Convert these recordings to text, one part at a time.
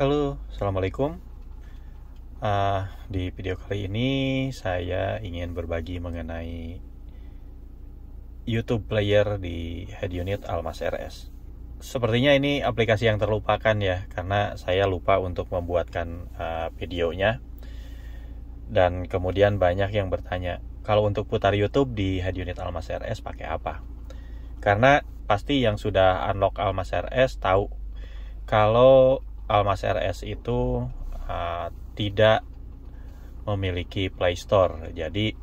Halo, Assalamualaikum uh, Di video kali ini saya ingin berbagi mengenai YouTube player di head unit Almas RS Sepertinya ini aplikasi yang terlupakan ya Karena saya lupa untuk membuatkan uh, videonya Dan kemudian banyak yang bertanya Kalau untuk putar YouTube di head unit Almas RS pakai apa? Karena pasti yang sudah unlock Almas RS tahu kalau Almas RS itu uh, tidak memiliki Play Store. Jadi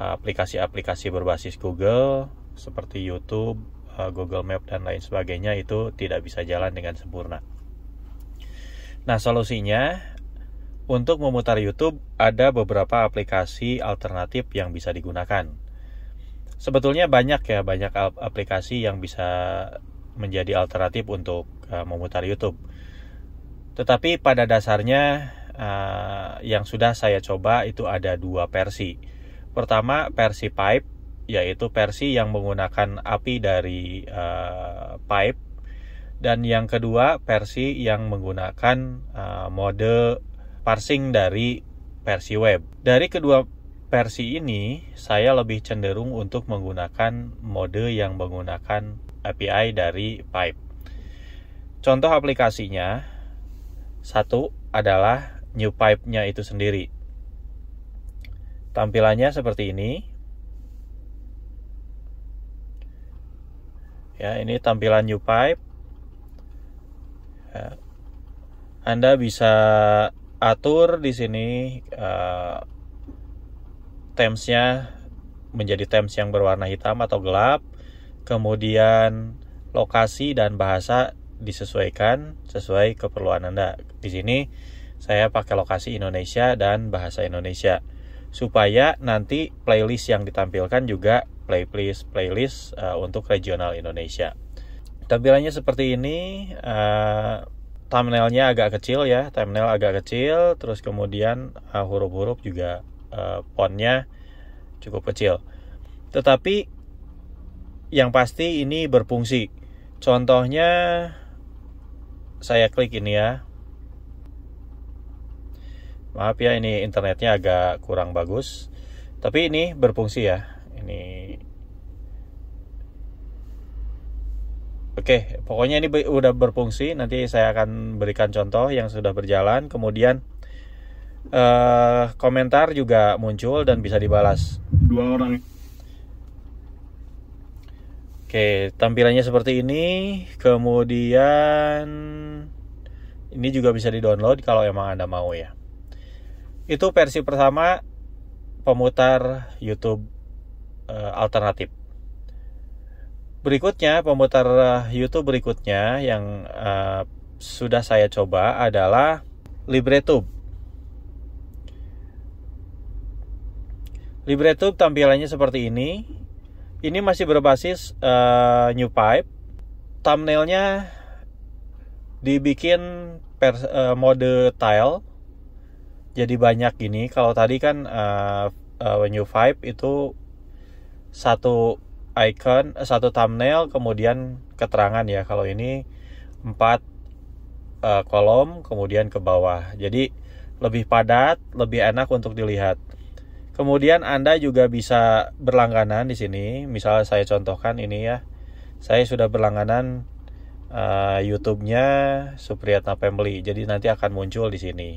ah, aplikasi-aplikasi berbasis Google seperti YouTube, ah, Google Map dan lain sebagainya itu tidak bisa jalan dengan sempurna. Nah, solusinya untuk memutar YouTube ada beberapa aplikasi alternatif yang bisa digunakan. Sebetulnya banyak ya, banyak aplikasi yang bisa menjadi alternatif untuk memutar YouTube tetapi pada dasarnya uh, yang sudah saya coba itu ada dua versi. Pertama versi pipe, yaitu versi yang menggunakan api dari uh, pipe, dan yang kedua versi yang menggunakan uh, mode parsing dari versi web. Dari kedua versi ini, saya lebih cenderung untuk menggunakan mode yang menggunakan API dari pipe. Contoh aplikasinya, satu adalah new pipe-nya itu sendiri. Tampilannya seperti ini. Ya, ini tampilan new pipe. Ya. Anda bisa atur di sini uh, eh, temsnya menjadi temps yang berwarna hitam atau gelap. Kemudian lokasi dan bahasa disesuaikan sesuai keperluan Anda. Di sini saya pakai lokasi Indonesia dan bahasa Indonesia supaya nanti playlist yang ditampilkan juga playlist playlist uh, untuk regional Indonesia. Tampilannya seperti ini, uh, thumbnailnya agak kecil ya, thumbnail agak kecil, terus kemudian eh, huruf-huruf uh, juga uh, fontnya cukup kecil. Tetapi yang pasti ini berfungsi. Contohnya saya klik ini ya maaf ya ini internetnya agak kurang bagus tapi ini berfungsi ya ini Oke, pokoknya ini udah berfungsi. Nanti saya akan berikan contoh yang sudah berjalan. Kemudian eh, komentar juga muncul dan bisa dibalas. Dua orang Oke, tampilannya seperti ini. Kemudian ini juga bisa di-download kalau emang Anda mau ya. Itu versi pertama pemutar YouTube uh, alternatif. Berikutnya, pemutar eh, YouTube berikutnya yang uh, sudah saya coba adalah LibreTube. LibreTube tampilannya seperti ini ini masih berbasis uh, new pipe. Thumbnailnya dibikin per, uh, mode tile. Jadi banyak ini. Kalau tadi kan uh, uh, new pipe itu satu icon, satu thumbnail, kemudian keterangan ya. Kalau ini empat uh, kolom, kemudian ke bawah. Jadi lebih padat, lebih enak untuk dilihat. Kemudian Anda juga bisa berlangganan di sini. Misalnya saya contohkan ini ya. Saya sudah berlangganan uh, YouTube-nya Supriyatna Family. Jadi nanti akan muncul di sini.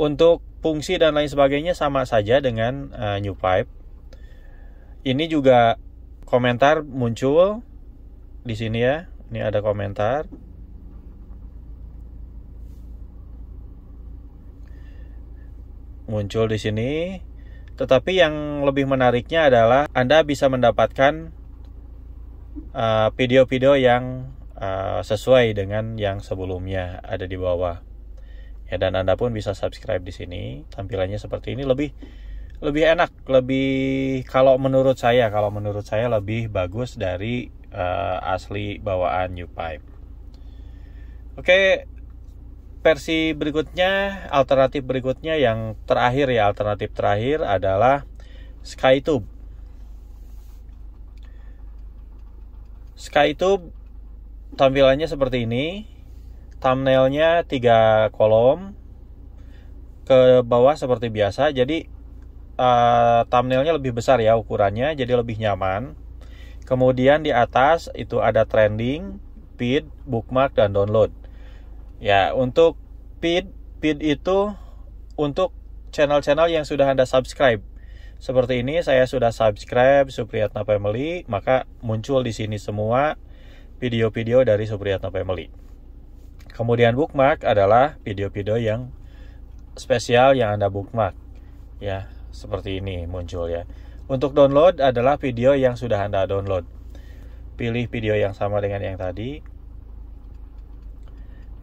Untuk fungsi dan lain sebagainya sama saja dengan uh, New Pipe. Ini juga komentar muncul di sini ya. Ini ada komentar. muncul di sini. Tetapi yang lebih menariknya adalah Anda bisa mendapatkan uh, video-video uh, yang uh, sesuai dengan yang sebelumnya ada di bawah. Ya dan Anda pun bisa subscribe di sini. Tampilannya seperti ini lebih lebih enak, lebih kalau menurut saya, kalau menurut saya lebih bagus dari uh, asli bawaan UPipe. Oke, okay, versi berikutnya, alternatif berikutnya yang terakhir ya, alternatif terakhir adalah SkyTube. SkyTube tampilannya seperti ini. Thumbnailnya tiga kolom ke bawah seperti biasa. Jadi uh, thumbnailnya lebih besar ya ukurannya, jadi lebih nyaman. Kemudian di atas itu ada trending, feed, bookmark, dan download. Ya, untuk feed, feed itu untuk channel-channel yang sudah Anda subscribe. Seperti ini saya sudah subscribe Supriyatna Family, maka muncul di sini semua video-video dari Supriyatna Family. Kemudian bookmark adalah video-video yang spesial yang Anda bookmark. Ya, seperti ini muncul ya. Untuk download adalah video yang sudah Anda download. Pilih video yang sama dengan yang tadi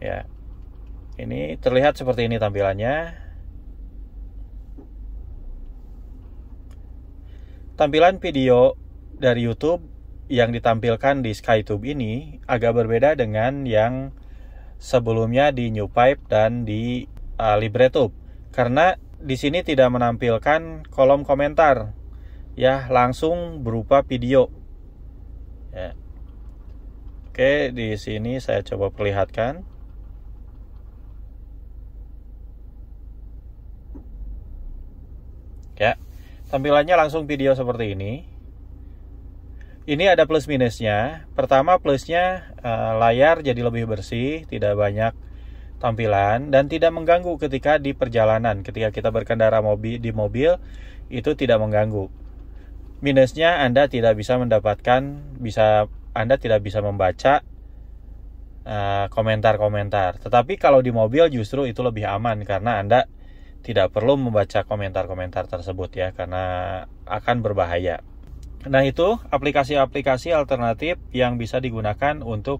ya ini terlihat seperti ini tampilannya tampilan video dari YouTube yang ditampilkan di SkyTube ini agak berbeda dengan yang sebelumnya di New Pipe dan di uh, LibreTube karena di sini tidak menampilkan kolom komentar ya langsung berupa video ya. Oke di sini saya coba perlihatkan ya tampilannya langsung video seperti ini ini ada plus minusnya pertama plusnya eh, layar jadi lebih bersih tidak banyak tampilan dan tidak mengganggu ketika di perjalanan ketika kita berkendara mobil di mobil itu tidak mengganggu minusnya Anda tidak bisa mendapatkan bisa Anda tidak bisa membaca eh, komentar-komentar. Uh, komentar -komentar. Tetapi kalau di mobil justru itu lebih aman karena Anda tidak perlu membaca komentar-komentar tersebut ya karena akan berbahaya. Nah, itu aplikasi-aplikasi alternatif yang bisa digunakan untuk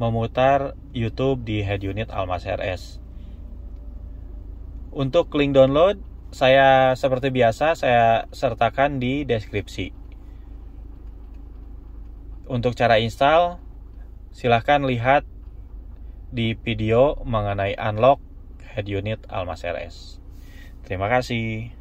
memutar YouTube di head unit Almas RS. Untuk link download, saya seperti biasa saya sertakan di deskripsi. Untuk cara install, silahkan lihat di video mengenai unlock Head Unit Almas RS. Terima kasih.